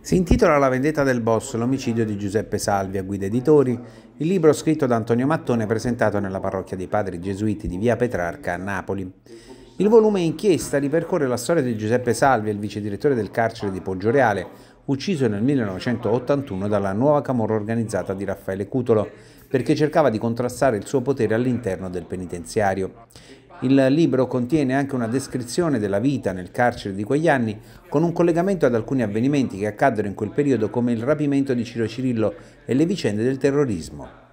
Si intitola La vendetta del boss, l'omicidio di Giuseppe Salvi a guida editori, il libro scritto da Antonio Mattone presentato nella parrocchia dei padri gesuiti di via Petrarca a Napoli. Il volume inchiesta ripercorre la storia di Giuseppe Salvi, il vice direttore del carcere di Poggioreale, ucciso nel 1981 dalla nuova camorra organizzata di Raffaele Cutolo, perché cercava di contrastare il suo potere all'interno del penitenziario. Il libro contiene anche una descrizione della vita nel carcere di quegli anni, con un collegamento ad alcuni avvenimenti che accaddero in quel periodo come il rapimento di Ciro Cirillo e le vicende del terrorismo.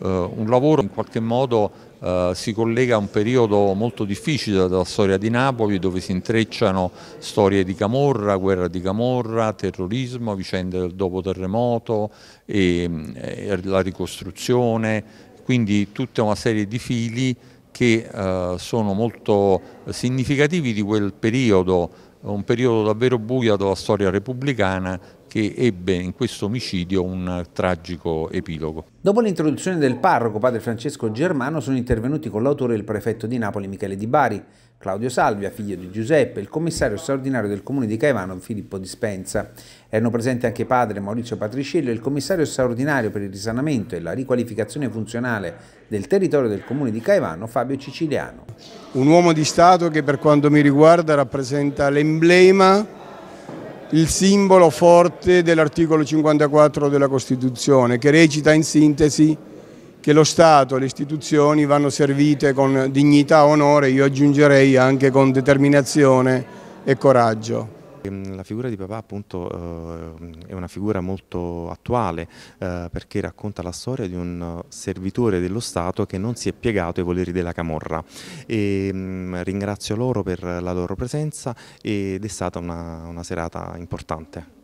Uh, un lavoro in qualche modo uh, si collega a un periodo molto difficile della storia di Napoli dove si intrecciano storie di Camorra, guerra di Camorra, terrorismo, vicende del dopo terremoto e, mm, e la ricostruzione, quindi tutta una serie di fili che eh, sono molto significativi di quel periodo, un periodo davvero buio della storia repubblicana che ebbe in questo omicidio un tragico epilogo. Dopo l'introduzione del parroco, padre Francesco Germano, sono intervenuti con l'autore il prefetto di Napoli Michele Di Bari, Claudio Salvia, figlio di Giuseppe, e il commissario straordinario del comune di Caivano Filippo Dispensa. Erano presenti anche padre Maurizio Patriciello e il commissario straordinario per il risanamento e la riqualificazione funzionale del territorio del comune di Caivano Fabio Ciciliano. Un uomo di Stato che per quanto mi riguarda rappresenta l'emblema il simbolo forte dell'articolo 54 della Costituzione che recita in sintesi che lo Stato e le istituzioni vanno servite con dignità, onore, io aggiungerei anche con determinazione e coraggio. Ehm, la figura di papà appunto eh, è una figura molto attuale eh, perché racconta la storia di un servitore dello Stato che non si è piegato ai voleri della Camorra. E ehm, ringrazio loro per la loro presenza ed è stata una, una serata importante.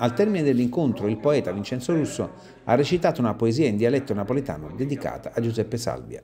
Al termine dell'incontro il poeta Vincenzo Russo ha recitato una poesia in dialetto napoletano dedicata a Giuseppe Salvia.